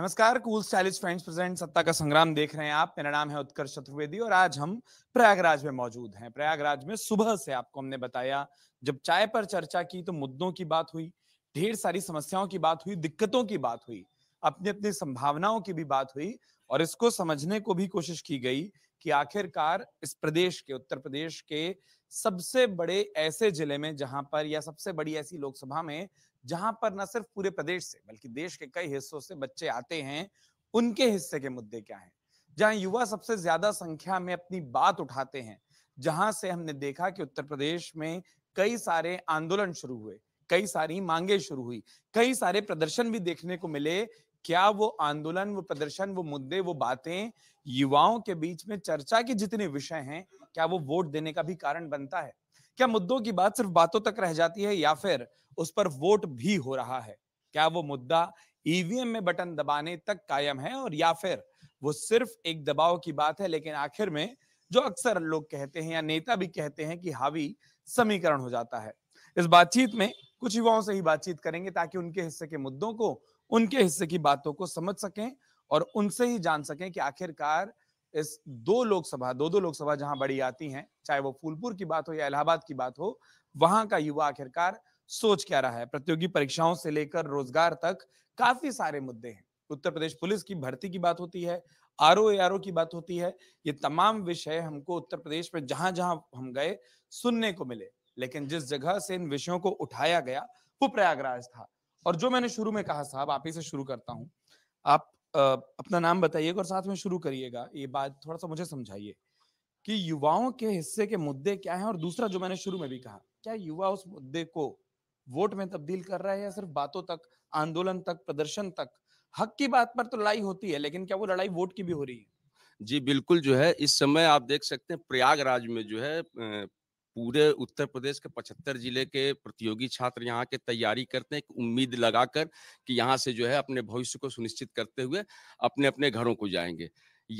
नमस्कार cool stylish friends present सत्ता का संग्राम देख रहे हैं आप मेरा नाम है उत्कर्ष चतुर्वेदी और आज हम प्रयागराज में मौजूद हैं प्रयागराज में सुबह से आपको हमने बताया जब चाय पर चर्चा की तो मुद्दों की बात हुई ढेर सारी समस्याओं की बात हुई दिक्कतों की बात हुई अपनी अपनी संभावनाओं की भी बात हुई और इसको समझने को भी कोशिश की गई कि आखिरकार इस प्रदेश के उत्तर प्रदेश के सबसे बड़े ऐसे जिले में जहां पर या सबसे बड़ी ऐसी लोकसभा में जहां पर न सिर्फ पूरे प्रदेश से बल्कि देश के कई हिस्सों से बच्चे आते हैं उनके हिस्से के मुद्दे क्या हैं जहां युवा सबसे ज्यादा संख्या में अपनी बात उठाते हैं जहां से हमने देखा कि उत्तर प्रदेश में कई सारे आंदोलन शुरू हुए कई सारी मांगे शुरू हुई कई सारे प्रदर्शन भी देखने को मिले क्या वो आंदोलन वो प्रदर्शन वो मुद्दे वो बातें युवाओं के बीच में चर्चा के जितने विषय हैं क्या वो वोट देने का भी कारण बनता है क्या मुद्दों की बात सिर्फ बातों तक रह जाती है या फिर उस पर वोट भी हो रहा है क्या वो मुद्दा ईवीएम में बटन दबाने तक कायम है और या फिर वो सिर्फ एक दबाव की बात है लेकिन आखिर में जो अक्सर लोग कहते हैं या नेता भी कहते हैं कि हावी समीकरण हो जाता है इस बातचीत में कुछ युवाओं से ही बातचीत करेंगे ताकि उनके हिस्से के मुद्दों को उनके हिस्से की बातों को समझ सकें और उनसे ही जान सकें कि आखिरकार इस दो लोकसभा दो दो लोकसभा जहां बड़ी आती हैं चाहे वो फूलपुर की बात हो या इलाहाबाद की बात हो वहां का युवा आखिरकार सोच क्या रहा है प्रतियोगी परीक्षाओं से लेकर रोजगार तक काफी सारे मुद्दे हैं उत्तर प्रदेश पुलिस की भर्ती की बात होती है आर ओ की बात होती है ये तमाम विषय हमको उत्तर प्रदेश में जहां जहां हम गए सुनने को मिले लेकिन जिस जगह से इन विषयों को उठाया गया वो प्रयागराज था और जो मैंने शुरू में कहा साहब आप ही से शुरू करता हूँ आप आ, अपना नाम बताइएगा और साथ में शुरू करिएगा ये बात थोड़ा सा मुझे समझाइए कि युवाओं के हिस्से के मुद्दे क्या हैं और दूसरा जो मैंने शुरू में भी कहा क्या युवा उस मुद्दे को वोट में तब्दील कर रहा है या सिर्फ बातों तक आंदोलन तक प्रदर्शन तक हक की बात पर तो लड़ाई होती है लेकिन क्या वो लड़ाई वोट की भी हो रही है जी बिल्कुल जो है इस समय आप देख सकते हैं प्रयागराज में जो है पूरे उत्तर प्रदेश के 75 जिले के प्रतियोगी छात्र यहाँ के तैयारी करते हैं उम्मीद लगाकर कि यहाँ से जो है अपने भविष्य को सुनिश्चित करते हुए अपने अपने घरों को जाएंगे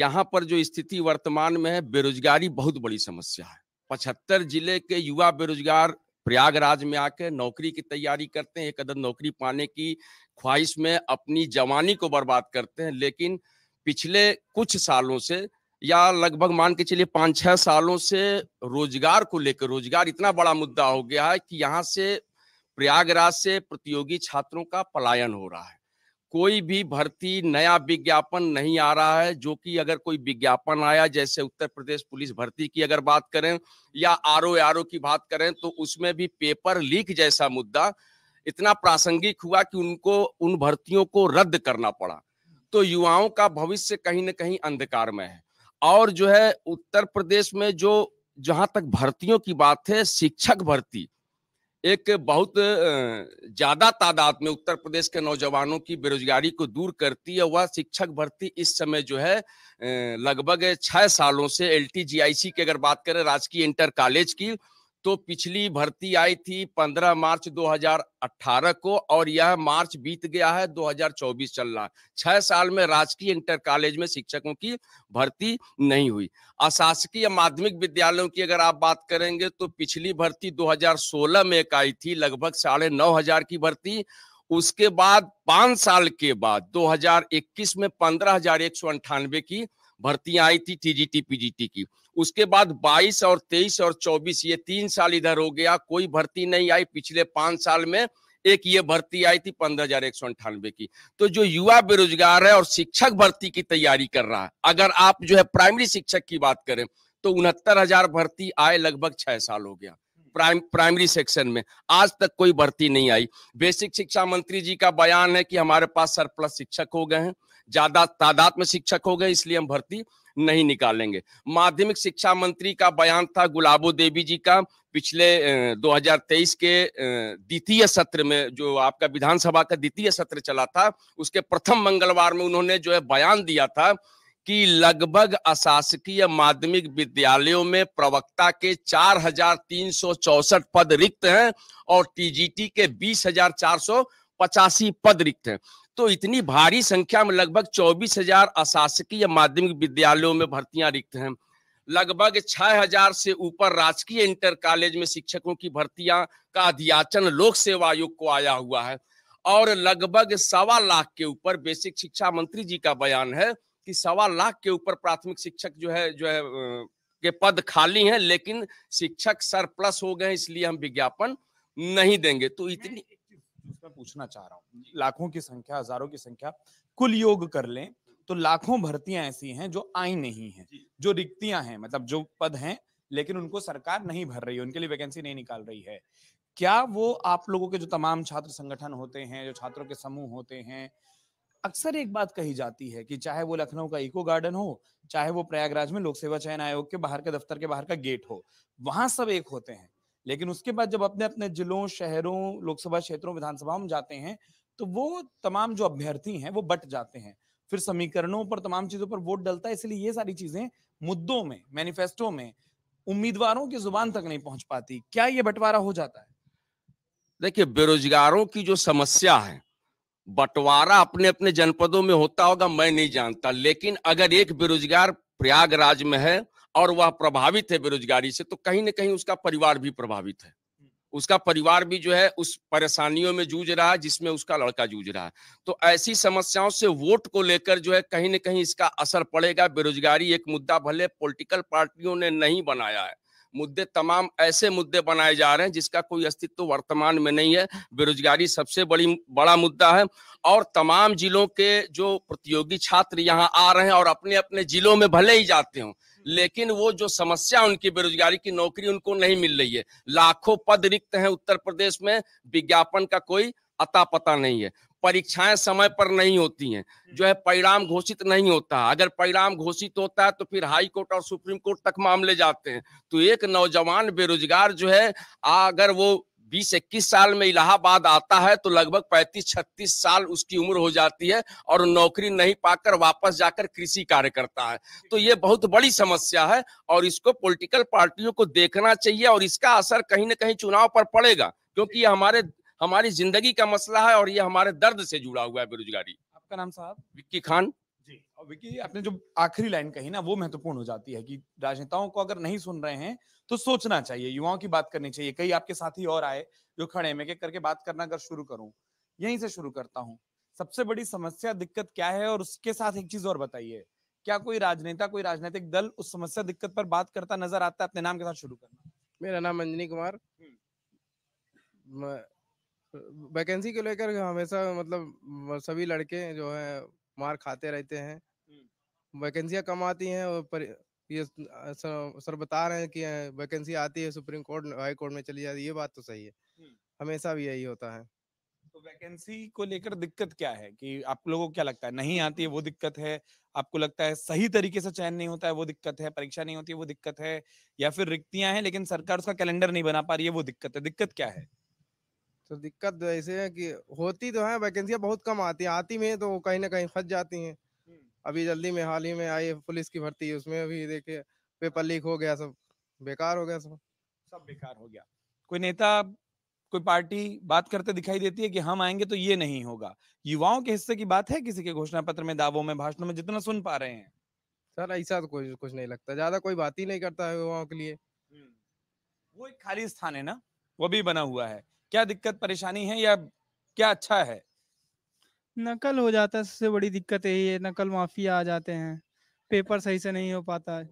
यहाँ पर जो स्थिति वर्तमान में है बेरोजगारी बहुत बड़ी समस्या है पचहत्तर जिले के युवा बेरोजगार प्रयागराज में आकर नौकरी की तैयारी करते हैं एक अदर नौकरी पाने की ख्वाहिश में अपनी जवानी को बर्बाद करते हैं लेकिन पिछले कुछ सालों से या लगभग मान के चलिए पाँच छः सालों से रोजगार को लेकर रोजगार इतना बड़ा मुद्दा हो गया है कि यहाँ से प्रयागराज से प्रतियोगी छात्रों का पलायन हो रहा है कोई भी भर्ती नया विज्ञापन नहीं आ रहा है जो कि अगर कोई विज्ञापन आया जैसे उत्तर प्रदेश पुलिस भर्ती की अगर बात करें या आर ओ आर ओ की बात करें तो उसमें भी पेपर लीक जैसा मुद्दा इतना प्रासंगिक हुआ कि उनको उन भर्तियों को रद्द करना पड़ा तो युवाओं का भविष्य कहीं ना कहीं अंधकार में है और जो है उत्तर प्रदेश में जो जहां तक भर्तियों की बात है शिक्षक भर्ती एक बहुत ज्यादा तादाद में उत्तर प्रदेश के नौजवानों की बेरोजगारी को दूर करती है वह शिक्षक भर्ती इस समय जो है लगभग छह सालों से एल टी के अगर बात करें राजकीय इंटर कॉलेज की तो पिछली भर्ती आई थी 15 मार्च 2018 को और यह मार्च बीत गया है 2024 चल रहा है छह साल में राजकीय इंटर कॉलेज में शिक्षकों की भर्ती नहीं हुई अशासकीय माध्यमिक विद्यालयों की अगर आप बात करेंगे तो पिछली भर्ती 2016 में एक आई थी लगभग साढ़े नौ हजार की भर्ती उसके बाद पांच साल के बाद 2021 में पंद्रह हजार एक सौ की भर्तियां आई थी टीजीटी पीजीटी की उसके बाद 22 और 23 और 24 ये तीन साल इधर हो गया कोई भर्ती नहीं आई पिछले पांच साल में एक ये भर्ती आई थी पंद्रह हजार एक सौ अंठानवे की तो जो युवा बेरोजगार है और शिक्षक भर्ती की तैयारी कर रहा है अगर आप जो है प्राइमरी शिक्षक की बात करें तो उनहत्तर हजार भर्ती आए लगभग छह साल हो गया प्राइम प्राइमरी सेक्शन में आज तक कोई भर्ती नहीं आई बेसिक शिक्षा मंत्री जी का बयान है कि हमारे पास सरप्लस शिक्षक हो गए हैं ज्यादा तादाद में शिक्षक हो गए इसलिए हम भर्ती नहीं निकालेंगे माध्यमिक शिक्षा मंत्री का बयान था गुलाबो देवी जी का पिछले 2023 के द्वितीय सत्र में जो आपका विधानसभा का द्वितीय सत्र चला था उसके प्रथम मंगलवार में उन्होंने जो है बयान दिया था कि लगभग अशासकीय माध्यमिक विद्यालयों में प्रवक्ता के चार हजार तीन सौ चौसठ पद रिक्त हैं और टीजीटी के बीस हजार चार सौ पचासी पद रिक्त हैं तो इतनी भारी संख्या में लगभग चौबीस हजार अशासकीय माध्यमिक विद्यालयों में भर्तियां रिक्त हैं लगभग 6000 से ऊपर राजकीय इंटर कॉलेज में शिक्षकों की भर्तियां का अध्याचन लोक सेवा आयोग को आया हुआ है और लगभग सवा लाख के ऊपर बेसिक शिक्षा मंत्री जी का बयान है कि सवा लाख के ऊपर प्राथमिक शिक्षक जो है जो है के पद खाली हैं लेकिन शिक्षक सरप्लस हो गए इसलिए हम विज्ञापन नहीं देंगे तो इतनी मैं पूछना चाह रहा हूँ लाखों की संख्या हजारों की संख्या कुल योग कर लें तो लाखों भर्तियां ऐसी हैं जो आई नहीं है जो रिक्तियां हैं मतलब जो पद हैं लेकिन उनको सरकार नहीं भर रही है उनके लिए वैकेंसी नहीं निकाल रही है क्या वो आप लोगों के जो तमाम छात्र संगठन होते हैं जो छात्रों के समूह होते हैं अक्सर एक बात कही जाती है कि चाहे वो लखनऊ का इको गार्डन हो चाहे वो प्रयागराज में लोक सेवा चयन आयोग के बाहर के दफ्तर के बाहर का गेट हो वहां सब एक होते हैं लेकिन उसके बाद जब अपने अपने जिलों शहरों लोकसभा क्षेत्रों विधानसभा में जाते हैं तो वो तमाम जो अभ्यर्थी हैं वो बट जाते हैं फिर समीकरणों पर तमाम चीजों पर वोट डलता है इसलिए ये सारी चीजें मुद्दों में मैनिफेस्टो में उम्मीदवारों की जुबान तक नहीं पहुंच पाती क्या ये बंटवारा हो जाता है देखिए बेरोजगारों की जो समस्या है बंटवारा अपने अपने जनपदों में होता होगा मैं नहीं जानता लेकिन अगर एक बेरोजगार प्रयागराज में है और वह प्रभावित है बेरोजगारी से तो कहीं ना कहीं उसका परिवार भी प्रभावित है उसका परिवार भी जो है उस परेशानियों में जूझ रहा है जिसमें उसका लड़का जूझ रहा है तो ऐसी समस्याओं से वोट को लेकर जो है कहीं ना कहीं इसका असर पड़ेगा बेरोजगारी एक मुद्दा भले पॉलिटिकल पार्टियों ने नहीं बनाया है मुद्दे तमाम ऐसे मुद्दे बनाए जा रहे हैं जिसका कोई अस्तित्व तो वर्तमान में नहीं है बेरोजगारी सबसे बड़ी बड़ा मुद्दा है और तमाम जिलों के जो प्रतियोगी छात्र यहाँ आ रहे हैं और अपने अपने जिलों में भले ही जाते हों लेकिन वो जो समस्या उनकी बेरोजगारी की नौकरी उनको नहीं मिल रही है लाखों पद रिक्त हैं उत्तर प्रदेश में विज्ञापन का कोई अता पता नहीं है परीक्षाएं समय पर नहीं होती हैं हम्म। जो है परिणाम घोषित नहीं होता अगर परिणाम घोषित होता है तो फिर हाई कोर्ट और सुप्रीम कोर्ट तक मामले जाते हैं तो एक नौजवान बेरोजगार जो है अगर वो बीस इक्कीस साल में इलाहाबाद आता है तो लगभग पैंतीस छत्तीस साल उसकी उम्र हो जाती है और नौकरी नहीं पाकर वापस जाकर कृषि कार्य करता है तो ये बहुत बड़ी समस्या है और इसको पॉलिटिकल पार्टियों को देखना चाहिए और इसका असर कहीं ना कहीं चुनाव पर पड़ेगा क्योंकि ये हमारे हमारी जिंदगी का मसला है और ये हमारे दर्द से जुड़ा हुआ है बेरोजगारी आपका नाम साहब विक्की खान जी विकी आपने जो आखिरी लाइन कही ना वो महत्वपूर्ण हो जाती है कि राजनेताओं को अगर नहीं सुन रहे हैं तो सोचना चाहिए युवाओं की बात करनी चाहिए कई आपके साथी और आए जो खड़े मैं करके बात करना अगर कर शुरू करूं यहीं से शुरू करता हूं सबसे बड़ी समस्या दिक्कत क्या है और उसके साथ एक चीज और बताइए क्या कोई राजनेता कोई राजनीतिक दल उस समस्या दिक्कत पर बात करता नजर आता है अपने नाम के साथ शुरू करना मेरा नाम अंजनी कुमार हम्म। वैकेंसी को लेकर हमेशा मतलब सभी लड़के जो है मार खाते रहते हैं वैकेंसियाँ कम आती हैं और पर ये सर बता रहे हैं कि वैकेंसी आती है सुप्रीम कोर्ट हाई कोर्ट में चली जाती है ये बात तो सही है हमेशा भी यही होता है तो वैकेंसी को लेकर दिक्कत क्या है कि आप लोगों को क्या लगता है नहीं आती है वो दिक्कत है आपको लगता है सही तरीके से चयन नहीं होता है वो दिक्कत है परीक्षा नहीं होती है वो दिक्कत है या फिर रिक्तियां हैं लेकिन सरकार उसका कैलेंडर नहीं बना पा रही है वो दिक्कत है दिक्कत क्या है तो दिक्कत तो ऐसे है कि होती तो है वैकेंसियाँ बहुत कम आती है आती में तो कहीं ना कहीं फंस जाती हैं अभी जल्दी में हाल ही में आई पुलिस की भर्ती उसमें अभी देखिए पेपर लीक हो गया सब बेकार हो गया सब सब बेकार हो गया कोई नेता कोई पार्टी बात करते दिखाई देती है कि हम आएंगे तो ये नहीं होगा युवाओं के हिस्से की बात है किसी के घोषणा पत्र में दावों में भाषणों में जितना सुन पा रहे हैं सर ऐसा तो कुछ कुछ नहीं लगता ज्यादा कोई बात ही नहीं करता है युवाओं के लिए वो एक खाली स्थान है ना वो भी बना हुआ है क्या दिक्कत परेशानी है या क्या अच्छा है नकल हो जाता है सबसे बड़ी दिक्कत यही है नकल माफिया आ जाते हैं पेपर सही से नहीं हो पाता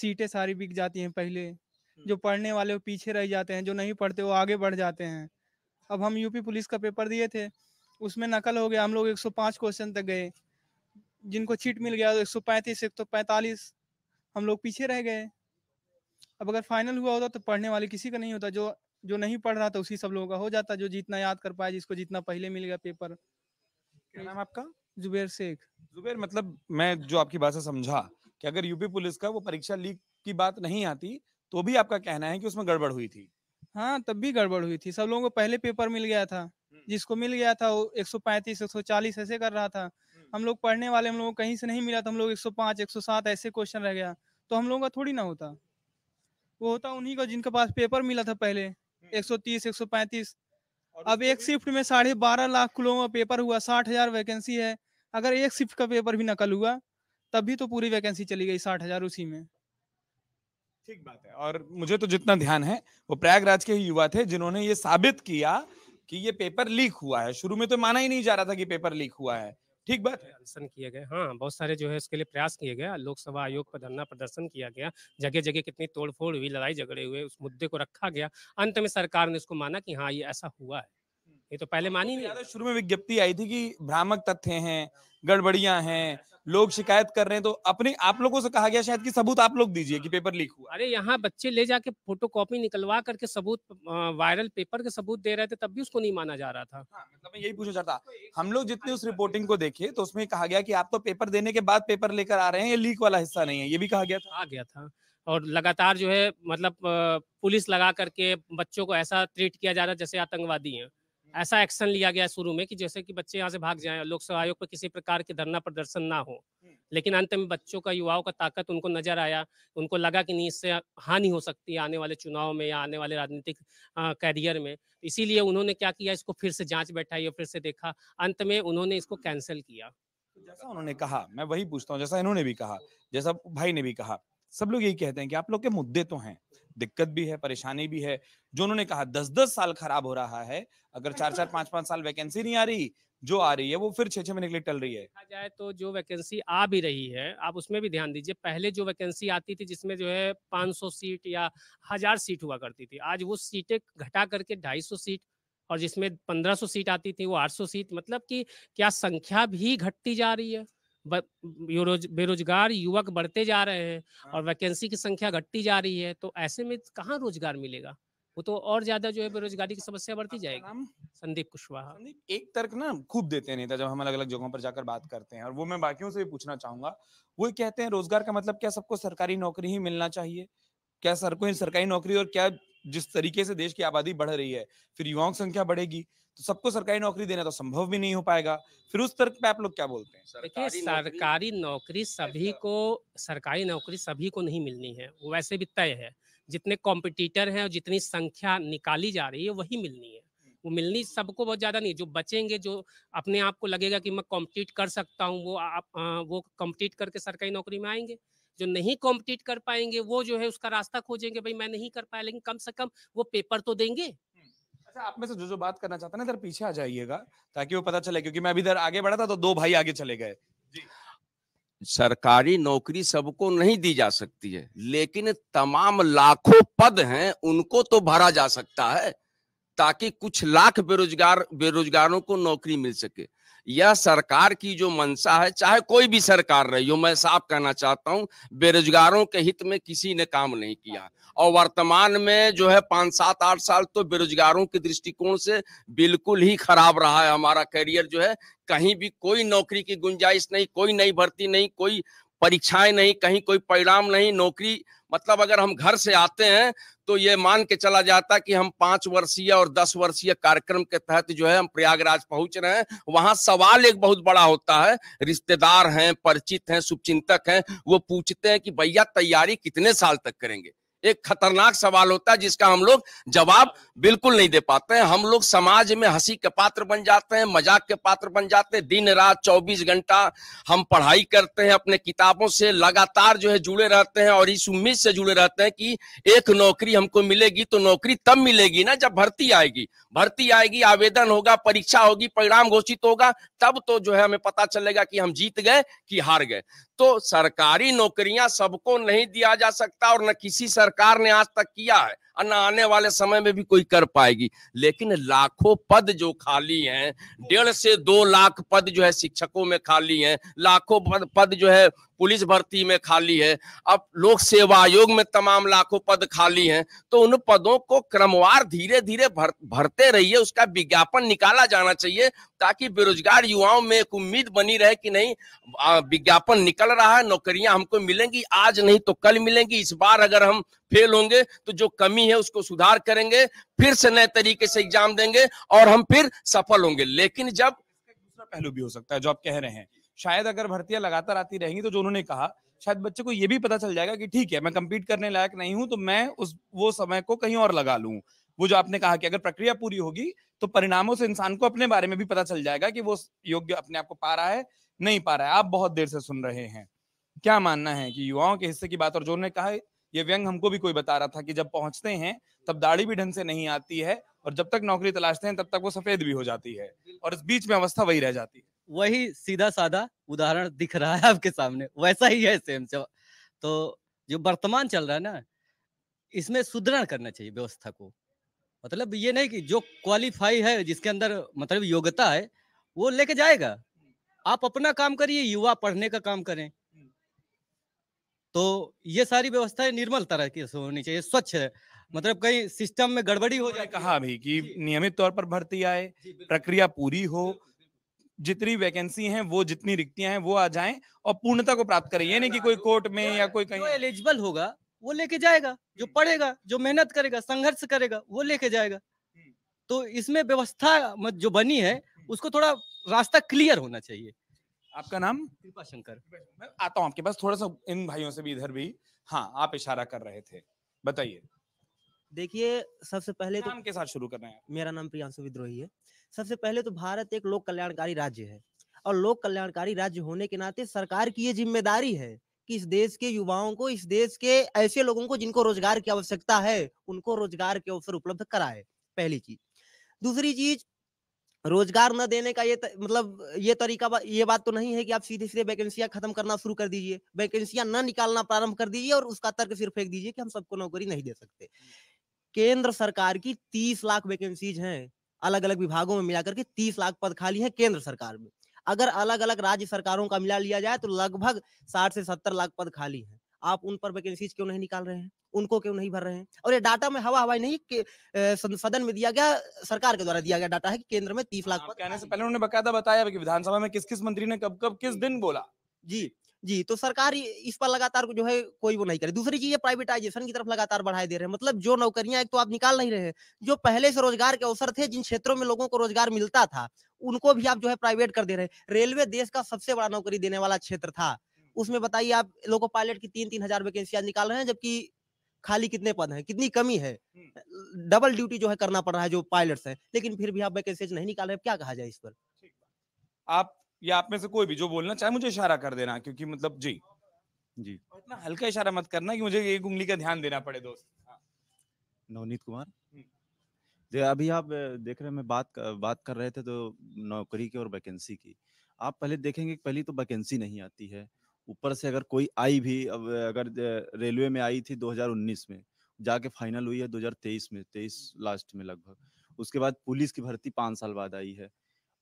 सीटें सारी बिक जाती हैं पहले हम्म। जो पढ़ने वाले वो पीछे रह जाते हैं जो नहीं पढ़ते वो आगे बढ़ जाते हैं अब हम यूपी पुलिस का पेपर दिए थे उसमें नकल हो गया हम लोग 105 क्वेश्चन तक गए जिनको चीट मिल गया एक सौ पैंतीस एक सौ पैंतालीस हम लोग पीछे रह गए अब अगर फाइनल हुआ होता तो पढ़ने वाले किसी का नहीं होता जो जो नहीं पढ़ रहा था उसी सब लोगों का हो जाता जो जितना याद कर पाया जिसको जितना पहले मिल गया पेपर क्या नाम आपका जुबेर शेख जुबेर मतलब मैं जो आपकी बात से समझा कि अगर यूपी पुलिस का वो परीक्षा लीक की बात नहीं आती तो भी आपका कहना है कि उसमें गड़बड़ हुई थी हाँ तब भी गड़बड़ हुई थी सब लोगों को पहले पेपर मिल गया था हम्म। जिसको मिल गया था वो 135 140 ऐसे कर रहा था हम्म। हम लोग पढ़ने वाले हम लोग कहीं से नहीं मिला था तो हम लोग 105 107 ऐसे क्वेश्चन रह गया तो हम लोगों का थोड़ी ना होता वो होता उन्हीं का जिनके पास पेपर मिला था पहले एक सौ तीस एक सौ पैंतीस अब एक शिफ्ट में साढ़े बारह लाख लोगों का पेपर हुआ साठ हजार वैकेंसी है अगर एक शिफ्ट का पेपर भी नकल हुआ तब भी तो पूरी वैकेंसी चली गई साठ हजार उसी में ठीक बात है और मुझे तो जितना ध्यान है वो प्रयागराज के ही युवा थे जिन्होंने ये साबित किया कि ये पेपर लीक हुआ है शुरू में तो माना ही नहीं जा रहा था कि पेपर लीक हुआ है ठीक बात है प्रदर्शन किए गए हाँ बहुत सारे जो है उसके लिए प्रयास किए गए लोकसभा आयोग पर धरना प्रदर्शन किया गया जगह जगह कितनी तोड़फोड़ हुई लड़ाई झगड़े हुए उस मुद्दे को रखा गया अंत में सरकार ने उसको माना कि हाँ ये ऐसा हुआ है ये तो पहले हाँ, मानी तो नहीं शुरू में विज्ञप्ति आई थी कि भ्रामक तथ्य हैं गड़बड़ियां हैं लोग शिकायत कर रहे हैं तो अपने आप लोगों से कहा गया शायद कि सबूत आप लोग दीजिए कि पेपर लीक हुआ अरे यहाँ बच्चे ले जाके फोटो कॉपी निकलवा करके सबूत वायरल पेपर के सबूत दे रहे थे तब भी उसको नहीं माना जा रहा था हाँ, मतलब मैं यही पूछना चाहता हम लोग जितने उस रिपोर्टिंग को देखे तो उसमें कहा गया की आप तो पेपर देने के बाद पेपर लेकर आ रहे हैं ये लीक वाला हिस्सा नहीं है ये भी कहा गया था आ गया था और लगातार जो है मतलब पुलिस लगा करके बच्चों को ऐसा ट्रीट किया जा रहा है जैसे आतंकवादी है ऐसा एक्शन लिया गया शुरू में कि जैसे कि बच्चे यहाँ से भाग जाएं लोकसभा आयोग पर किसी प्रकार के धरना प्रदर्शन ना हो लेकिन अंत में बच्चों का युवाओं का ताकत उनको नजर आया उनको लगा कि नहीं इससे हानि हो सकती है आने वाले चुनाव में या आने वाले राजनीतिक कैरियर में इसीलिए उन्होंने क्या किया इसको फिर से जाँच बैठाई और फिर से देखा अंत में उन्होंने इसको कैंसिल किया तो जैसा उन्होंने कहा मैं वही पूछता हूँ जैसा इन्होंने भी कहा जैसा भाई ने भी कहा सब लोग यही कहते हैं कि आप लोग के मुद्दे तो हैं दिक्कत भी है परेशानी भी है जो उन्होंने कहा दस दस साल खराब हो रहा है अगर चार चार हाँ। पांच पांच साल वैकेंसी नहीं आ रही जो आ रही है वो फिर छह छह महीने के लिए टल रही है जाए तो जो वैकेंसी आ भी रही है आप उसमें भी ध्यान दीजिए पहले जो वैकेंसी आती थी जिसमें जो है 500 सीट या हजार सीट हुआ करती थी आज वो सीटें घटा करके 250 सीट और जिसमें 1500 सीट आती थी वो 800 सीट मतलब कि क्या संख्या भी घटती जा रही है बेरोजगार युवक बढ़ते जा रहे हैं हाँ। और वैकेंसी की संख्या घटती जा रही है तो ऐसे में कहाँ रोजगार मिलेगा वो तो और ज्यादा जो है बेरोजगारी की समस्या बढ़ती जाएगी संदीप कुशवाहा एक तर्क ना खूब देते हैं नेता जब हम अलग अलग जगहों पर जाकर बात करते हैं और वो मैं बाकी से भी पूछना चाहूंगा वो कहते हैं रोजगार का मतलब क्या सबको सरकारी नौकरी ही मिलना चाहिए क्या सर को सरकारी नौकरी और क्या जिस तरीके से देश की आबादी बढ़ रही है फिर युवाओं की संख्या बढ़ेगी तो सबको सरकारी नौकरी देना तो संभव भी नहीं हो पाएगा फिर उस तर्क पे आप लोग क्या बोलते हैं देखिए सरकारी नौकरी सभी को सरकारी नौकरी सभी को नहीं मिलनी है वो वैसे भी तय है जितने कॉम्पिटिटर हैं और जितनी संख्या निकाली जा रही है वही मिलनी है वो मिलनी सबको बहुत ज़्यादा नहीं जो बचेंगे जो अपने आप को लगेगा कि मैं कॉम्पिटिट कर सकता हूँ वो आप वो कॉम्पिटिट करके सरकारी नौकरी में आएंगे जो नहीं कॉम्पिटिट कर पाएंगे वो जो है उसका रास्ता खोजेंगे भाई मैं नहीं कर पाया लेकिन कम से कम वो पेपर तो देंगे अच्छा आप में से जो जो बात करना चाहते हैं ना इधर पीछे आ जाइएगा ताकि वो पता चले क्योंकि मैं अभी इधर आगे बढ़ा था तो दो भाई आगे चले गए सरकारी नौकरी सबको नहीं दी जा सकती है लेकिन तमाम लाखों पद हैं उनको तो भरा जा सकता है ताकि कुछ लाख बेरोजगार बेरोजगारों को नौकरी मिल सके यह सरकार की जो मंशा है चाहे कोई भी सरकार रही हो मैं साफ कहना चाहता हूं बेरोजगारों के हित में किसी ने काम नहीं किया और वर्तमान में जो है पांच सात आठ साल तो बेरोजगारों के दृष्टिकोण से बिल्कुल ही खराब रहा है हमारा करियर जो है कहीं भी कोई नौकरी की गुंजाइश नहीं कोई नई भर्ती नहीं कोई परीक्षाएं नहीं कहीं कोई परिणाम नहीं नौकरी मतलब अगर हम घर से आते हैं तो ये मान के चला जाता कि हम पांच वर्षीय और दस वर्षीय कार्यक्रम के तहत जो है हम प्रयागराज पहुंच रहे हैं वहां सवाल एक बहुत बड़ा होता है रिश्तेदार हैं परिचित हैं शुभचिंतक हैं वो पूछते हैं कि भैया तैयारी कितने साल तक करेंगे एक खतरनाक सवाल होता है जिसका हम लोग जवाब बिल्कुल नहीं दे पाते हैं हम लोग समाज में हंसी के पात्र बन जाते हैं मजाक के पात्र बन जाते हैं दिन रात 24 घंटा हम पढ़ाई करते हैं अपने किताबों से लगातार जो है जुड़े रहते हैं और इस उम्मीद से जुड़े रहते हैं कि एक नौकरी हमको मिलेगी तो नौकरी तब मिलेगी ना जब भर्ती आएगी भर्ती आएगी आवेदन होगा परीक्षा होगी परिणाम घोषित होगा तब तो जो है हमें पता चलेगा कि हम जीत गए कि हार गए तो सरकारी नौकरियां सबको नहीं दिया जा सकता और न किसी सरकार ने आज तक किया है और न आने वाले समय में भी कोई कर पाएगी लेकिन लाखों पद जो खाली हैं डेढ़ से दो लाख पद जो है शिक्षकों में खाली हैं लाखों पद पद जो है पुलिस भर्ती में खाली है अब लोक सेवा आयोग में तमाम लाखों पद खाली हैं तो उन पदों को क्रमवार धीरे धीरे भर, भरते रहिए उसका विज्ञापन निकाला जाना चाहिए ताकि बेरोजगार युवाओं में एक उम्मीद बनी रहे कि नहीं विज्ञापन निकल रहा है नौकरियां हमको मिलेंगी आज नहीं तो कल मिलेंगी इस बार अगर हम फेल होंगे तो जो कमी है उसको सुधार करेंगे फिर से नए तरीके से एग्जाम देंगे और हम फिर सफल होंगे लेकिन जब दूसरा पहलू भी हो सकता है जो आप कह रहे हैं शायद अगर भर्तियां लगातार आती रहेंगी तो जो उन्होंने कहा शायद बच्चे को ये भी पता चल जाएगा कि ठीक है मैं कम्पीट करने लायक नहीं हूं तो मैं उस वो समय को कहीं और लगा लू वो जो आपने कहा कि अगर प्रक्रिया पूरी होगी तो परिणामों से इंसान को अपने बारे में भी पता चल जाएगा कि वो योग्य अपने आप को पा रहा है नहीं पा रहा है आप बहुत देर से सुन रहे हैं क्या मानना है कि युवाओं के हिस्से की बात और जो उन्होंने कहा ये व्यंग हमको भी कोई बता रहा था कि जब पहुंचते हैं तब दाढ़ी भी ढंग से नहीं आती है और जब तक नौकरी तलाशते हैं तब तक वो सफेद भी हो जाती है और इस बीच में अवस्था वही रह जाती है वही सीधा साधा उदाहरण दिख रहा है आपके सामने वैसा ही है सेम से तो जो वर्तमान चल रहा है ना इसमें सुदृढ़ करना चाहिए व्यवस्था को मतलब ये नहीं कि जो क्वालिफाई है जिसके अंदर मतलब योग्यता है वो लेके जाएगा आप अपना काम करिए युवा पढ़ने का काम करें तो ये सारी व्यवस्थाएं निर्मल तरह की होनी चाहिए स्वच्छ मतलब कहीं सिस्टम में गड़बड़ी हो जाए कहा भी कि नियमित तौर पर भर्ती आए प्रक्रिया पूरी हो जितनी वैकेंसी हैं वो जितनी रिक्तियां हैं वो आ जाएं और पूर्णता को प्राप्त करें यानी कि कोई कोर्ट में या कोई कहीं एलिजिबल होगा वो लेके जाएगा जो पढ़ेगा जो मेहनत करेगा संघर्ष करेगा वो लेके जाएगा तो इसमें व्यवस्था जो बनी है उसको थोड़ा रास्ता क्लियर होना चाहिए आपका नाम कृपा शंकर मैं आता हूँ आपके पास थोड़ा सा इन भाइयों से भी इधर भी हाँ आप इशारा कर रहे थे बताइए देखिए सबसे पहले तो के साथ शुरू कर रहे हैं मेरा नाम प्रियांशु विद्रोही है सबसे पहले तो भारत एक लोक कल्याणकारी राज्य है और लोक कल्याणकारी राज्य होने के नाते सरकार की ये जिम्मेदारी है कि इस देश के युवाओं को इस देश के ऐसे लोगों को जिनको रोजगार की आवश्यकता है उनको रोजगार के अवसर उपलब्ध कराए पहली चीज दूसरी चीज रोजगार न देने का ये मतलब ये तरीका बा, ये बात तो नहीं है कि आप सीधे सीधे वैकेंसियां खत्म करना शुरू कर दीजिए वैकेंसियां न निकालना प्रारंभ कर दीजिए और उसका तर्क सिर्फ फेंक दीजिए कि हम सबको नौकरी नहीं दे सकते केंद्र सरकार की तीस लाख वैकेंसीज हैं अलग अलग विभागों में मिलाकर के तीस लाख पद खाली है केंद्र सरकार में अगर अलग अलग राज्य सरकारों का मिला लिया जाए तो लगभग साठ से सत्तर लाख पद खाली है आप उन पर वैकेंसी क्यों नहीं निकाल रहे हैं उनको क्यों नहीं भर रहे हैं और ये डाटा में हवा हवाई नहीं सदन में दिया गया सरकार के द्वारा दिया गया डाटा है कि केंद्र में तीस लाख कहने से पहले उन्होंने बकायदा बताया कि विधानसभा में किस किस मंत्री ने कब कब किस दिन बोला जी जी तो सरकार इस पर लगातार जो है कोई वो नहीं करे दूसरी चीज है प्राइवेटाइजेशन की तरफ लगातार बढ़ाए दे रहे हैं मतलब जो नौकरियां एक तो आप निकाल नहीं रहे जो पहले से रोजगार के अवसर थे जिन क्षेत्रों में लोगों को रोजगार मिलता था उनको भी आप जो है प्राइवेट कर दे रहे हैं रेलवे देश का सबसे बड़ा नौकरी देने वाला क्षेत्र था उसमें बताइए आप लोगों पायलट की तीन तीन हजार वैकेंसियां निकाल रहे हैं जबकि खाली कितने पद हैं कितनी कमी है डबल ड्यूटी जो है करना पड़ रहा है जो पायलट्स हैं लेकिन फिर भी आप वैकेंसी नहीं निकाल रहे क्या कहा जाए इस पर आप या आप में से कोई भी जो बोलना चाहे मुझे इशारा कर देना क्योंकि मतलब जी जी इतना हल्का इशारा मत करना कि मुझे एक उंगली का ध्यान देना पड़े दोस्त हाँ। नवनीत कुमार जी हम्म। अभी आप देख रहे हैं मैं बात बात कर रहे थे तो नौकरी की और वैकेंसी की आप पहले देखेंगे पहली तो वैकेंसी नहीं आती है ऊपर से अगर कोई आई भी अब अगर रेलवे में आई थी 2019 में जाके फाइनल हुई है 2023 में 23 लास्ट में लगभग उसके बाद पुलिस की भर्ती पाँच साल बाद आई है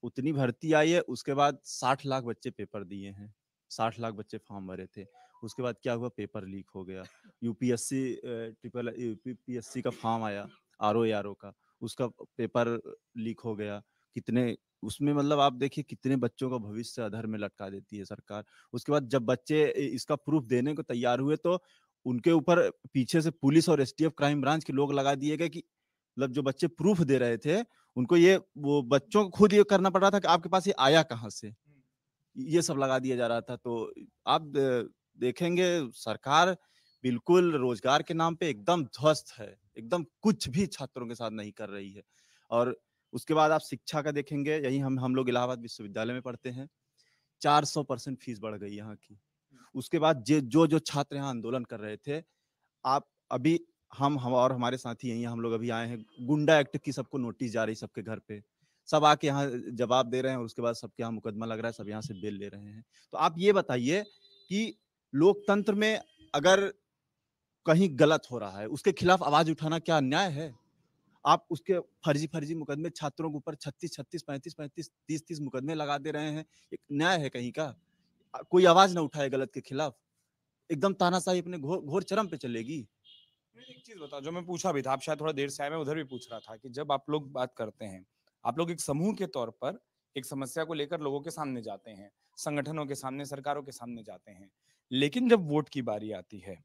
उतनी भर्ती आई है उसके बाद साठ लाख बच्चे पेपर दिए हैं साठ लाख बच्चे फॉर्म भरे थे उसके बाद क्या हुआ पेपर लीक हो गया यूपीएससी ट्रिपल यूपीएससी का फॉर्म आया आर ओ आर ओ का उसका पेपर लीक हो गया कितने उसमें मतलब आप देखिए कितने बच्चों का भविष्य अधर में लटका देती है सरकार उसके बाद जब बच्चे इसका प्रूफ देने को तैयार हुए तो उनके ऊपर पीछे से पुलिस और एसटीएफ क्राइम ब्रांच के लोग लगा दिए गए कि मतलब जो बच्चे प्रूफ दे रहे थे उनको ये वो बच्चों को खुद ये करना पड़ रहा था कि आपके पास ये आया कहाँ से ये सब लगा दिया जा रहा था तो आप देखेंगे सरकार बिल्कुल रोजगार के नाम पे एकदम ध्वस्त है एकदम कुछ भी छात्रों के साथ नहीं कर रही है और उसके बाद आप शिक्षा का देखेंगे यही हम हम लोग इलाहाबाद विश्वविद्यालय में पढ़ते हैं 400 परसेंट फीस बढ़ गई यहाँ की उसके बाद जे जो जो छात्र यहाँ आंदोलन कर रहे थे आप अभी हम हम और हमारे साथी यहीं हम लोग अभी आए हैं गुंडा एक्ट की सबको नोटिस जा रही सबके घर पे सब आके यहाँ जवाब दे रहे हैं और उसके बाद सबके यहाँ मुकदमा लग रहा है सब यहाँ से बेल ले रहे हैं तो आप ये बताइए कि लोकतंत्र में अगर कहीं गलत हो रहा है उसके खिलाफ आवाज उठाना क्या अन्याय है आप उसके फर्जी फर्जी मुकदमे छात्रों के ऊपर छत्तीस छत्तीस पैंतीस पैंतीस तीस तीस मुकदमे लगा दे रहे हैं एक न्याय है कहीं का कोई आवाज ना उठाए गलत के खिलाफ एकदम तानाशाही अपने घोर घोर चरम पे चलेगी एक चीज बताओ जो मैं पूछा भी था आप शायद थोड़ा देर से आए मैं उधर भी पूछ रहा था कि जब आप लोग बात करते हैं आप लोग एक समूह के तौर पर एक समस्या को लेकर लोगों के सामने जाते हैं संगठनों के सामने सरकारों के सामने जाते हैं लेकिन जब वोट की बारी आती है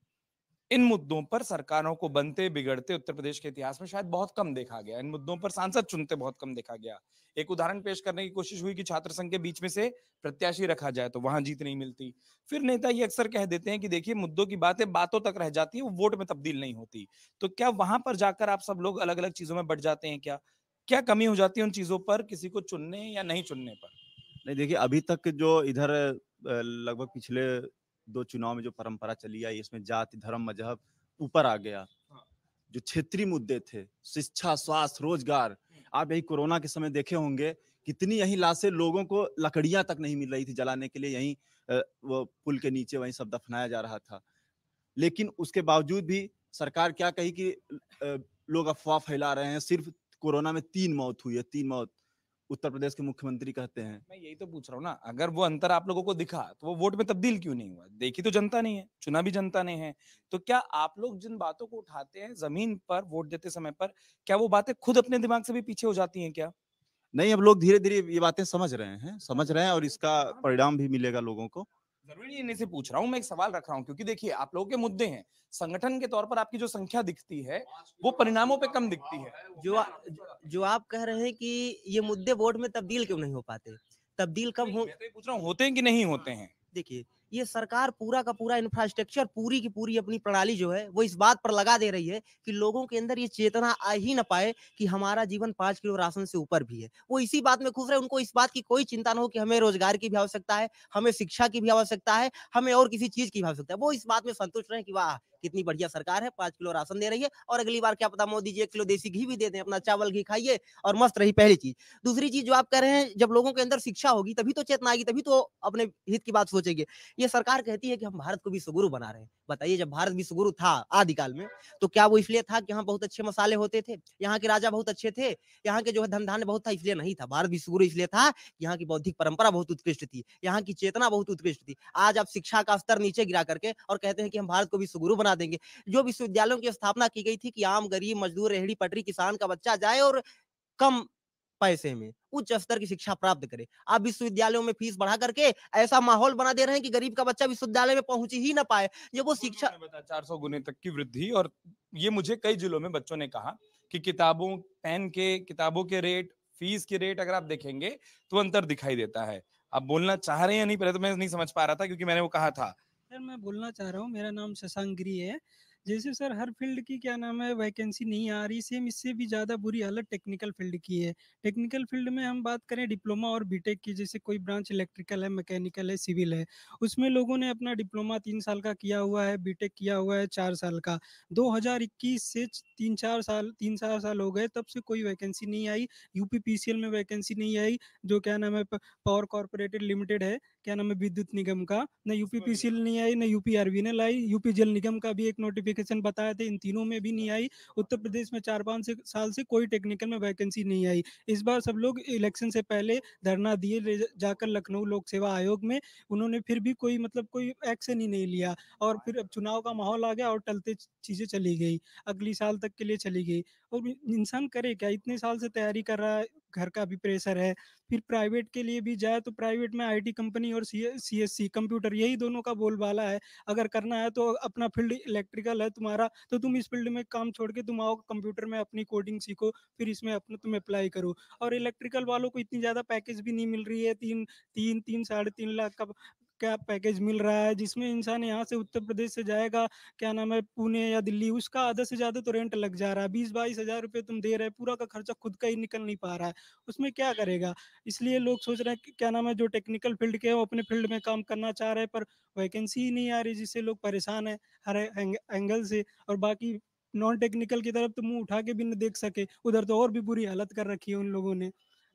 इन मुद्दों पर सरकारों को बनते बिगड़ते उत्तर प्रदेश के इतिहास में शायद बहुत कम देखा गया इन मुद्दों पर सांसद चुनते बहुत कम देखा गया एक उदाहरण पेश करने की कोशिश हुई कि छात्र संघ के बीच में से प्रत्याशी रखा जाए तो वहां जीत नहीं मिलती फिर नेता ये अक्सर कह देते हैं कि देखिए मुद्दों की बातें बातों तक रह जाती है वो वोट में तब्दील नहीं होती तो क्या वहां पर जाकर आप सब लोग अलग अलग चीजों में बढ़ जाते हैं क्या क्या कमी हो जाती है उन चीजों पर किसी को चुनने या नहीं चुनने पर नहीं देखिए अभी तक जो इधर लगभग पिछले दो चुनाव में जो परंपरा चली आई इसमें जाति धर्म मजहब ऊपर आ गया हाँ। जो क्षेत्रीय मुद्दे थे शिक्षा स्वास्थ्य रोजगार हम्म। आप यही कोरोना के समय देखे होंगे कितनी यही लाशें लोगों को लकड़ियां तक नहीं मिल रही थी जलाने के लिए यही वो पुल के नीचे वहीं सब दफनाया जा रहा था लेकिन उसके बावजूद भी सरकार क्या कही कि लोग अफवाह फैला रहे हैं सिर्फ कोरोना में तीन मौत हुई है तीन मौत उत्तर प्रदेश के मुख्यमंत्री कहते हैं मैं यही तो पूछ रहा हूँ ना अगर वो अंतर आप लोगों को दिखा तो वो वोट में तब्दील क्यों नहीं हुआ देखी तो जनता नहीं है चुना भी जनता ने है तो क्या आप लोग जिन बातों को उठाते हैं जमीन पर वोट देते समय पर क्या वो बातें खुद अपने दिमाग से भी पीछे हो जाती है क्या नहीं अब लोग धीरे धीरे ये बातें समझ रहे हैं समझ हाँ, रहे हैं तो और इसका हाँ। परिणाम भी मिलेगा लोगों को जरूरी नहीं से पूछ रहा हूं मैं एक सवाल रख रहा हूँ क्योंकि देखिए आप लोगों के मुद्दे हैं संगठन के तौर पर आपकी जो संख्या दिखती है वो परिणामों पे कम दिखती है जो आ, जो आप कह रहे हैं कि ये मुद्दे वोट में तब्दील क्यों नहीं हो पाते तब्दील कब हो तो पूछ रहा हूँ होते हैं कि नहीं होते हैं हाँ, देखिए ये सरकार पूरा का पूरा इंफ्रास्ट्रक्चर पूरी की पूरी अपनी प्रणाली जो है वो इस बात पर लगा दे रही है कि लोगों के अंदर ये चेतना आ ही ना पाए कि हमारा जीवन पांच किलो राशन से ऊपर भी है वो इसी बात में खुश रहे उनको इस बात की कोई चिंता ना हो कि हमें रोजगार की भी आवश्यकता है हमें शिक्षा की भी आवश्यकता है हमें और किसी चीज की भी आवश्यकता है वो इस बात में संतुष्ट रहे कि वाह कितनी बढ़िया सरकार है पांच किलो राशन दे रही है और अगली बार क्या पता मोदी जी एक किलो देसी घी भी दे दें अपना चावल घी खाइए और मस्त रही पहली चीज दूसरी चीज जो आप कह रहे हैं जब लोगों के अंदर शिक्षा होगी तभी तो चेतना आएगी तभी तो अपने हित की बात सोचेंगे ये सरकार कहती है कि हम भारत को भी सुगुरु बना रहे हैं बताइए जब भारत भी सुगुरु था आदिकाल में तो क्या वो इसलिए था कि यहाँ बहुत अच्छे मसाले होते थे यहाँ के राजा बहुत अच्छे थे यहाँ के जो है धन धान्य बहुत था इसलिए नहीं था भारत भी सुगुरु इसलिए था यहाँ की बौद्धिक परंपरा बहुत उत्कृष्ट थी यहाँ की चेतना बहुत उत्कृष्ट थी आज आप शिक्षा का स्तर नीचे गिरा करके और कहते हैं कि हम भारत को भी सुगुरु बना बढ़ा देंगे जो विश्वविद्यालयों की स्थापना की गई थी कि आम गरीब मजदूर रेहड़ी पटरी किसान का बच्चा जाए और कम पैसे में उच्च स्तर की शिक्षा प्राप्त करे आप विश्वविद्यालयों में फीस बढ़ा करके ऐसा माहौल बना दे रहे हैं कि गरीब का बच्चा विश्वविद्यालय में पहुंच ही ना पाए जब वो शिक्षा चार सौ गुने तक की वृद्धि और ये मुझे कई जिलों में बच्चों ने कहा कि किताबों पेन के किताबों के रेट फीस के रेट अगर आप देखेंगे तो अंतर दिखाई देता है आप बोलना चाह रहे हैं या नहीं पहले तो मैं नहीं समझ पा रहा था क्योंकि मैंने वो कहा था सर मैं बोलना चाह रहा हूँ मेरा नाम शशांक गिरी है जैसे सर हर फील्ड की क्या नाम है वैकेंसी नहीं आ रही सेम इससे भी ज़्यादा बुरी हालत टेक्निकल फील्ड की है टेक्निकल फील्ड में हम बात करें डिप्लोमा और बीटेक की जैसे कोई ब्रांच इलेक्ट्रिकल है मैकेनिकल है सिविल है उसमें लोगों ने अपना डिप्लोमा तीन साल का किया हुआ है बीटेक किया हुआ है चार साल का दो से तीन चार साल तीन चार साल हो गए तब से कोई वैकेंसी नहीं आई यूपीपीसीएल में वैकेंसी नहीं आई जो क्या नाम है पावर कॉरपोरेटेड लिमिटेड है क्या नाम है विद्युत निगम का न यू नहीं आई न यू ने लाई यूपी जल निगम का भी एक नोटिफिकेशन वेरिफिकेशन बताए थे इन तीनों में भी नहीं आई उत्तर प्रदेश में चार पाँच साल से कोई टेक्निकल में वैकेंसी नहीं आई इस बार सब लोग इलेक्शन से पहले धरना दिए जाकर लखनऊ लोक सेवा आयोग में उन्होंने फिर भी कोई मतलब कोई एक्शन ही नहीं लिया और फिर अब चुनाव का माहौल आ गया और टलते चीज़ें चली गई अगली साल तक के लिए चली गई और इंसान करे क्या इतने साल से तैयारी कर रहा है घर का भी प्रेशर है फिर प्राइवेट के लिए भी जाए तो प्राइवेट में आईटी कंपनी और सी एस सी कंप्यूटर यही दोनों का बोलबाला है अगर करना है तो अपना फील्ड इलेक्ट्रिकल है तुम्हारा तो तुम इस फील्ड में काम छोड़ के तुम आओ कंप्यूटर में अपनी कोडिंग सीखो फिर इसमें अपना तुम अप्लाई करो और इलेक्ट्रिकल वालों को इतनी ज़्यादा पैकेज भी नहीं मिल रही है तीन तीन तीन साढ़े तीन लाख का का पैकेज मिल रहा है जिसमें इंसान यहाँ से उत्तर प्रदेश से जाएगा क्या नाम है पुणे या दिल्ली उसका आधा से ज्यादा तो रेंट लग जा रहा है बीस बाईस हजार रुपये तुम दे रहे पूरा का खर्चा खुद का ही निकल नहीं पा रहा है उसमें क्या करेगा इसलिए लोग सोच रहे हैं कि क्या नाम है जो टेक्निकल फील्ड के हैं वो अपने फील्ड में काम करना चाह रहे हैं पर वैकेंसी ही नहीं आ रही जिससे लोग परेशान है हर एंगल से और बाकी नॉन टेक्निकल की तरफ तो मुंह उठा के भी नहीं देख सके उधर तो और भी बुरी हालत कर रखी है उन लोगों ने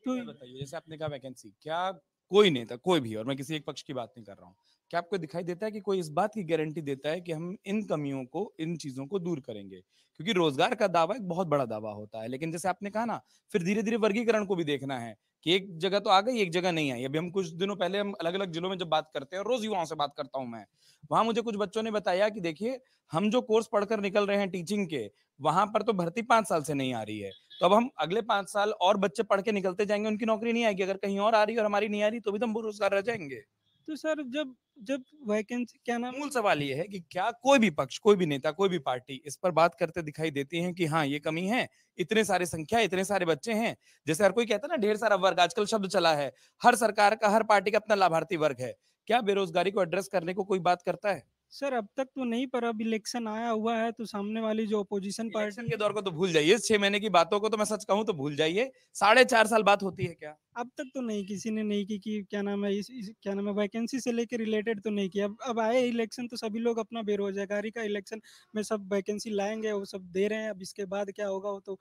तो बताइए जैसे आपने कहा वैकेंसी क्या कोई नेता कोई भी और मैं किसी एक पक्ष की बात नहीं कर रहा हूँ क्या आपको दिखाई देता है कि कोई इस बात की गारंटी देता है कि हम इन कमियों को इन चीजों को दूर करेंगे क्योंकि रोजगार का दावा एक बहुत बड़ा दावा होता है लेकिन जैसे आपने कहा ना फिर धीरे धीरे वर्गीकरण को भी देखना है कि एक जगह तो आ गई एक जगह नहीं आई अभी हम कुछ दिनों पहले हम अलग अलग जिलों में जब बात करते हैं रोज युवाओं से बात करता हूं मैं वहां मुझे कुछ बच्चों ने बताया कि देखिए हम जो कोर्स पढ़कर निकल रहे हैं टीचिंग के वहां पर तो भर्ती पांच साल से नहीं आ रही है तो अब हम अगले पांच साल और बच्चे पढ़ के निकलते जाएंगे उनकी नौकरी नहीं आएगी अगर कहीं और आ रही और हमारी नहीं आ रही तो भी तो हम बेरोजगार रह जाएंगे तो सर जब जब वैकेंसी क्या नाम मूल सवाल ये है कि क्या कोई भी पक्ष कोई भी नेता कोई भी पार्टी इस पर बात करते दिखाई देती है कि हाँ ये कमी है इतने सारे संख्या इतने सारे बच्चे हैं जैसे हर कोई कहता है ना ढेर सारा वर्ग आजकल शब्द चला है हर सरकार का हर पार्टी का अपना लाभार्थी वर्ग है क्या बेरोजगारी को एड्रेस करने को कोई बात करता है सर अब तक तो नहीं पर अब इलेक्शन आया हुआ है तो सामने वाली जो अपोजिशन पार्टी के दौर को तो भूल जाइए छह महीने की बातों को तो मैं सच कहूँ तो भूल जाइए साढ़े चार साल बात होती है क्या अब तक तो नहीं किसी ने नहीं की कि क्या नाम है इस, इस क्या नाम है वैकेंसी से लेकर रिलेटेड तो नहीं किया अब अब आए इलेक्शन तो सभी लोग अपना बेरोजगारी का इलेक्शन में सब वैकेंसी लाएंगे वो सब दे रहे हैं अब इसके बाद क्या होगा वो तो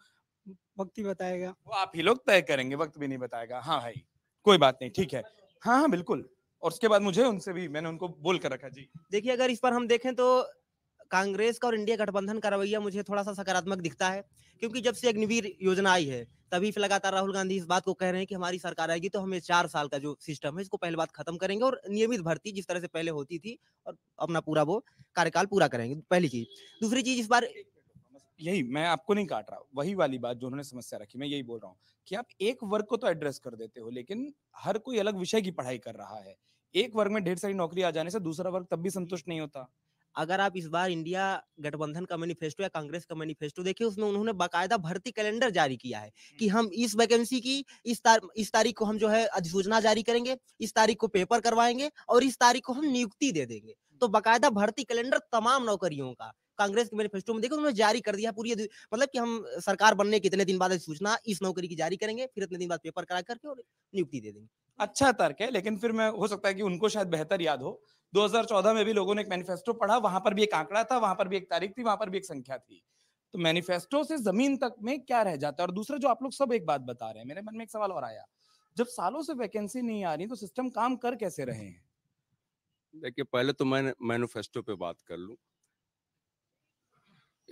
वक्त ही बताएगा वो आप ही लोग तय करेंगे वक्त भी नहीं बताएगा हाँ भाई कोई बात नहीं ठीक है हाँ हाँ बिल्कुल और उसके बाद मुझे उनसे भी मैंने उनको बोल कर रखा जी देखिए अगर इस पर हम देखें तो कांग्रेस का और इंडिया गठबंधन का रवैया मुझे थोड़ा सा सकारात्मक दिखता है क्योंकि जब से अग्निवीर योजना आई है तभी से लगातार राहुल गांधी इस बात को कह रहे हैं कि हमारी सरकार आएगी तो हमें चार साल का जो सिस्टम है इसको पहले बात खत्म करेंगे और नियमित भर्ती जिस तरह से पहले होती थी और अपना पूरा वो कार्यकाल पूरा करेंगे पहली चीज दूसरी चीज इस बार यही मैं आपको नहीं काट रहा वही वाली बात जो उन्होंने समस्या रखी मैं यही बोल रहा हूँ कि आप एक वर्ग को तो एड्रेस कर देते हो लेकिन हर कोई अलग विषय की पढ़ाई कर रहा है एक वर्ग में ढेर सारी नौकरी आ जाने से दूसरा वर्ग तब भी संतुष्ट नहीं होता अगर आप इस बार इंडिया गठबंधन का मैनिफेस्टो या कांग्रेस का मैनिफेस्टो देखिए उसमें उन्होंने बाकायदा भर्ती कैलेंडर जारी किया है कि हम्म। हम इस वैकेंसी की इस तार, इस तारीख को हम जो है अधिसूचना जारी करेंगे इस तारीख को पेपर करवाएंगे और इस तारीख को हम नियुक्ति दे देंगे तो हम्म। बाकायदा भर्ती कैलेंडर तमाम नौकरियों का कांग्रेस के मैनिफेस्टो में देखो उन्होंने जारी कर दिया पूरी मतलब कि हम सरकार बनने के इतने दिन बाद सूचना इस नौकरी की जारी करेंगे फिर इतने दिन बाद पेपर करा करके और नियुक्ति दे देंगे अच्छा तर्क है लेकिन फिर मैं हो सकता है कि उनको शायद बेहतर याद हो 2014 में भी लोगों ने एक मैनिफेस्टो पढ़ा वहां पर भी एक आंकड़ा था वहां पर भी एक तारीख थी वहां पर भी एक संख्या थी तो मैनिफेस्टो से जमीन तक में क्या रह जाता है और दूसरा जो आप लोग सब एक बात बता रहे हैं मेरे मन में एक सवाल और आया जब सालों से वैकेंसी नहीं आ रही तो सिस्टम काम कर कैसे रहे हैं देखिए पहले तो मैं मैनिफेस्टो पे बात कर लूँ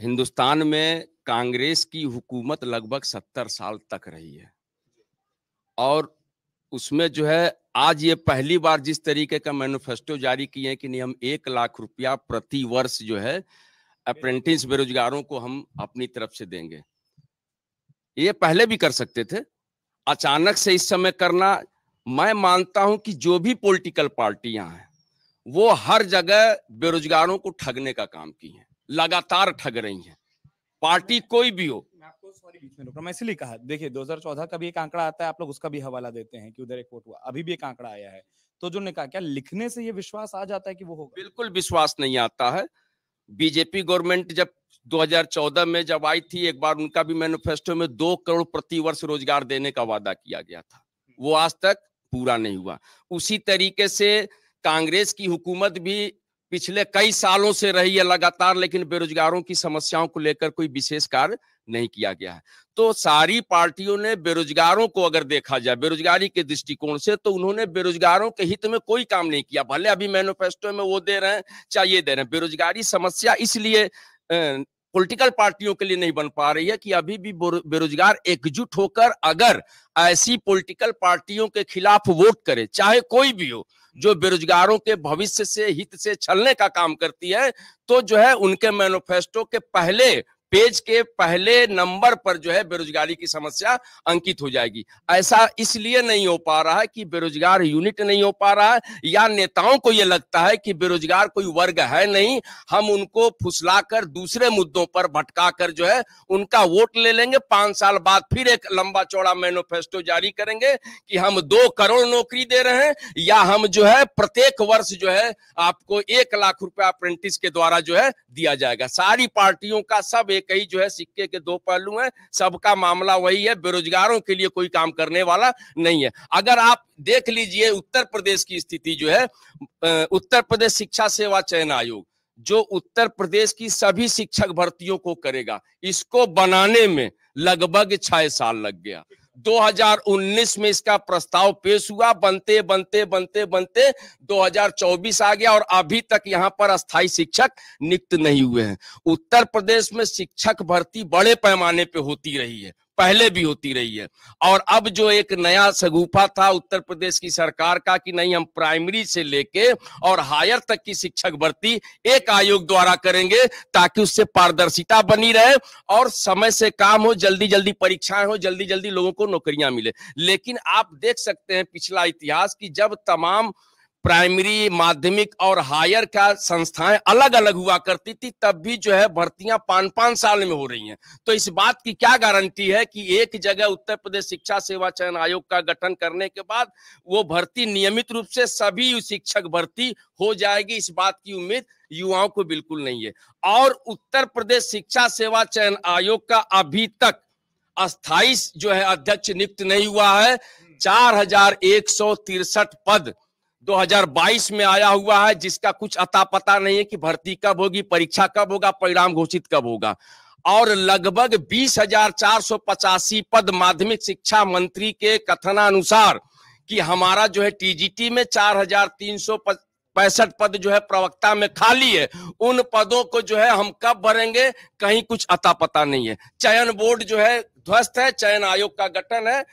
हिंदुस्तान में कांग्रेस की हुकूमत लगभग सत्तर साल तक रही है और उसमें जो है आज ये पहली बार जिस तरीके का मैनिफेस्टो जारी किए कि नहीं हम एक लाख रुपया प्रति वर्ष जो है अप्रेंटिस बेरोजगारों को हम अपनी तरफ से देंगे ये पहले भी कर सकते थे अचानक से इस समय करना मैं मानता हूं कि जो भी पॉलिटिकल पार्टियां हैं वो हर जगह बेरोजगारों को ठगने का काम की हैं लगातार ठग रही है पार्टी कोई भी हो इसलिए कहा देखिए 2014 का भी एक आंकड़ा आता है आप लोग उसका भी हवाला देते हैं कि उधर एक वोट हुआ अभी भी एक आंकड़ा आया है तो जो ने कहा क्या लिखने से ये विश्वास आ जाता है कि वो होगा बिल्कुल विश्वास नहीं आता है बीजेपी गवर्नमेंट जब 2014 में जब आई थी एक बार उनका भी मैनिफेस्टो में दो करोड़ प्रति वर्ष रोजगार देने का वादा किया गया था वो आज तक पूरा नहीं हुआ उसी तरीके से कांग्रेस की हुकूमत भी पिछले कई सालों से रही है लगातार लेकिन बेरोजगारों की समस्याओं को लेकर कोई विशेष कार्य नहीं किया गया है तो सारी पार्टियों ने बेरोजगारों को अगर देखा जाए बेरोजगारी के दृष्टिकोण से तो उन्होंने बेरोजगारों के हित में कोई काम नहीं किया भले अभी मैनोफेस्टो में वो दे रहे हैं चाहे ये दे रहे हैं बेरोजगारी समस्या इसलिए पॉलिटिकल पार्टियों के लिए नहीं बन पा रही है कि अभी भी बेरोजगार एकजुट होकर अगर ऐसी पॉलिटिकल पार्टियों के खिलाफ वोट करे चाहे कोई भी हो जो बेरोजगारों के भविष्य से हित से छलने का काम करती है तो जो है उनके मैनोफेस्टो के पहले पेज के पहले नंबर पर जो है बेरोजगारी की समस्या अंकित हो जाएगी ऐसा इसलिए नहीं हो पा रहा है कि बेरोजगार यूनिट नहीं हो पा रहा है या नेताओं को यह लगता है कि बेरोजगार कोई वर्ग है नहीं हम उनको फुसलाकर दूसरे मुद्दों पर भटका कर जो है उनका वोट ले लेंगे पांच साल बाद फिर एक लंबा चौड़ा मैनोफेस्टो जारी करेंगे कि हम दो करोड़ नौकरी दे रहे हैं या हम जो है प्रत्येक वर्ष जो है आपको एक लाख रुपया अप्रेंटिस के द्वारा जो है दिया जाएगा सारी पार्टियों का सब ये कई जो है सिक्के के दो पहलू हैं सबका मामला वही है बेरोजगारों के लिए कोई काम करने वाला नहीं है अगर आप देख लीजिए उत्तर प्रदेश की स्थिति जो है उत्तर प्रदेश शिक्षा सेवा चयन आयोग जो उत्तर प्रदेश की सभी शिक्षक भर्तियों को करेगा इसको बनाने में लगभग छह साल लग गया 2019 में इसका प्रस्ताव पेश हुआ बनते बनते बनते बनते 2024 आ गया और अभी तक यहाँ पर अस्थाई शिक्षक नियुक्त नहीं हुए हैं उत्तर प्रदेश में शिक्षक भर्ती बड़े पैमाने पे होती रही है पहले भी होती रही है और अब जो एक नया सगुफा था उत्तर प्रदेश की सरकार का कि नहीं हम प्राइमरी से लेके और हायर तक की शिक्षक भर्ती एक आयोग द्वारा करेंगे ताकि उससे पारदर्शिता बनी रहे और समय से काम हो जल्दी जल्दी परीक्षाएं हो जल्दी जल्दी लोगों को नौकरियां मिले लेकिन आप देख सकते हैं पिछला इतिहास की जब तमाम प्राइमरी माध्यमिक और हायर का संस्थाएं अलग अलग हुआ करती थी तब भी जो है भर्तियां पांच पांच साल में हो रही हैं तो इस बात की क्या गारंटी है कि एक जगह उत्तर प्रदेश शिक्षा सेवा चयन आयोग का गठन करने के बाद वो भर्ती नियमित रूप से सभी शिक्षक भर्ती हो जाएगी इस बात की उम्मीद युवाओं को बिल्कुल नहीं है और उत्तर प्रदेश शिक्षा सेवा चयन आयोग का अभी तक अस्थायी जो है अध्यक्ष नियुक्त नहीं हुआ है हम्म। चार पद 2022 में आया हुआ है जिसका कुछ अता पता नहीं है कि भर्ती कब होगी परीक्षा कब होगा परिणाम घोषित कब होगा और लगभग बीस हजार चार सौ पचासी पद माध्यमिक शिक्षा मंत्री के कथनानुसार कि हमारा जो है टीजीटी में चार हजार तीन सौ पैंसठ पद जो है प्रवक्ता में खाली है उन पदों को जो है हम कब भरेंगे कहीं कुछ अता पता नहीं है चयन बोर्ड जो है ध्वस्त है चयन आयोग का गठन है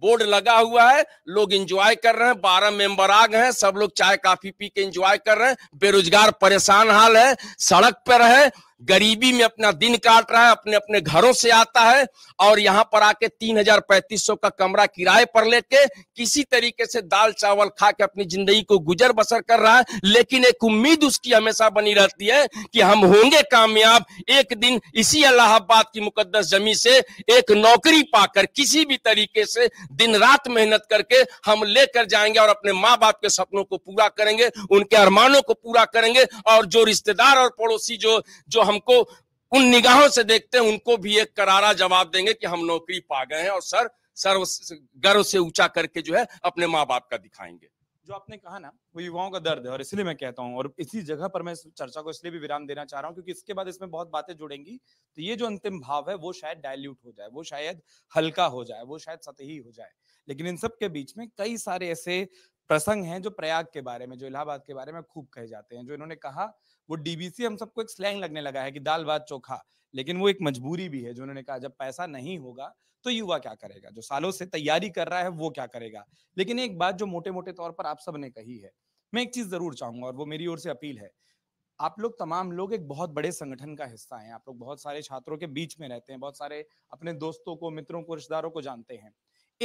बोर्ड लगा हुआ है लोग एंजॉय कर रहे हैं बारह मेंबर आ गए हैं सब लोग चाय काफी पी के एंजॉय कर रहे हैं बेरोजगार परेशान हाल है सड़क पर है गरीबी में अपना दिन काट रहा है अपने अपने घरों से आता है और यहाँ पर आके तीन हजार पैंतीस सौ का कमरा किराए पर लेके किसी तरीके से दाल चावल खा के अपनी जिंदगी को गुजर बसर कर रहा है लेकिन एक उम्मीद उसकी हमेशा बनी रहती है कि हम होंगे कामयाब एक दिन इसी अलाहाबाद की मुकदस जमी से एक नौकरी पाकर किसी भी तरीके से दिन रात मेहनत करके हम लेकर जाएंगे और अपने माँ बाप के सपनों को पूरा करेंगे उनके अरमानों को पूरा करेंगे और जो रिश्तेदार और पड़ोसी जो जो हम हमको उन निगाहों से देखते हैं उनको भी एक करारा जवाब देंगे कि हम नौकरी पा गए हैं और सर सर्व गर्व से ऊंचा करके जो है अपने माँ बाप का दिखाएंगे जो आपने कहा ना वो युवाओं का दर्द है और इसलिए मैं कहता हूँ और इसी जगह पर मैं चर्चा को इसलिए भी विराम देना चाह रहा हूँ क्योंकि इसके बाद इसमें बहुत बातें जुड़ेंगी तो ये जो अंतिम भाव है वो शायद डायल्यूट हो जाए वो शायद हल्का हो जाए वो शायद सतही हो जाए लेकिन इन सब के बीच में कई सारे ऐसे प्रसंग हैं जो प्रयाग के बारे में जो इलाहाबाद के बारे में खूब कहे जाते हैं जो इन्होंने कहा वो डीबीसी हम सबको एक स्लैंग लगने लगा है कि दाल भात चोखा लेकिन वो एक मजबूरी भी है जो उन्होंने कहा जब पैसा नहीं होगा तो युवा क्या करेगा जो सालों से तैयारी कर रहा है वो क्या करेगा लेकिन एक बात जो मोटे मोटे तौर पर आप सब ने कही है मैं एक चीज जरूर चाहूंगा और वो मेरी ओर से अपील है आप लोग तमाम लोग एक बहुत बड़े संगठन का हिस्सा हैं आप लोग बहुत सारे छात्रों के बीच में रहते हैं बहुत सारे अपने दोस्तों को मित्रों को रिश्तेदारों को जानते हैं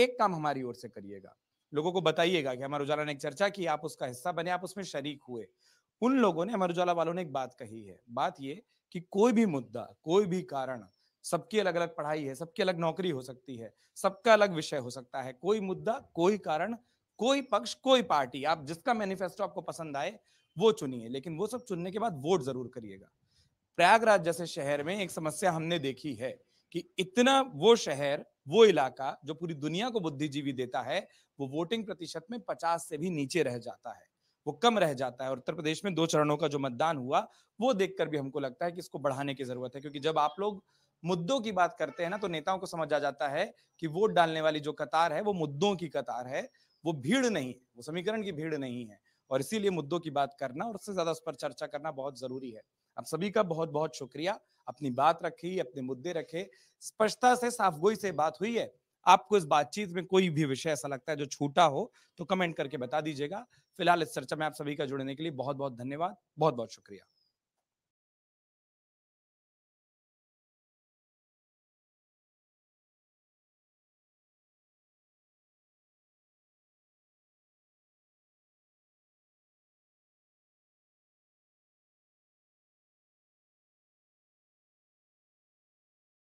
एक काम हमारी ओर से करिएगा लोगों को बताइएगा कि हमारा उजाला ने एक चर्चा की आप उसका हिस्सा बने आप उसमें शरीक हुए उन लोगों ने अमर उजाला वालों ने एक बात कही है बात ये कि कोई भी मुद्दा कोई भी कारण सबकी अलग अलग पढ़ाई है सबकी अलग नौकरी हो सकती है सबका अलग विषय हो सकता है कोई मुद्दा कोई कारण कोई पक्ष कोई पार्टी आप जिसका मैनिफेस्टो आपको पसंद आए वो चुनिए लेकिन वो सब चुनने के बाद वोट जरूर करिएगा प्रयागराज जैसे शहर में एक समस्या हमने देखी है कि इतना वो शहर वो इलाका जो पूरी दुनिया को बुद्धिजीवी देता है वो वोटिंग प्रतिशत में पचास से भी नीचे रह जाता है वो कम रह जाता है और उत्तर प्रदेश में दो चरणों का जो मतदान हुआ वो देखकर भी हमको लगता है कि इसको बढ़ाने की जरूरत है क्योंकि जब आप लोग मुद्दों की बात करते हैं ना तो नेताओं को समझ आ जाता है कि वोट डालने वाली जो कतार है वो मुद्दों की कतार है वो भीड़ नहीं है वो समीकरण की भीड़ नहीं है और इसीलिए मुद्दों की बात करना और उससे ज्यादा उस पर चर्चा करना बहुत जरूरी है आप सभी का बहुत बहुत शुक्रिया अपनी बात रखी अपने मुद्दे रखे स्पष्टता से साफगोई से बात हुई है आपको इस बातचीत में कोई भी विषय ऐसा लगता है जो छूटा हो तो कमेंट करके बता दीजिएगा फिलहाल इस चर्चा में आप सभी का जुड़ने के लिए बहुत बहुत धन्यवाद बहुत बहुत शुक्रिया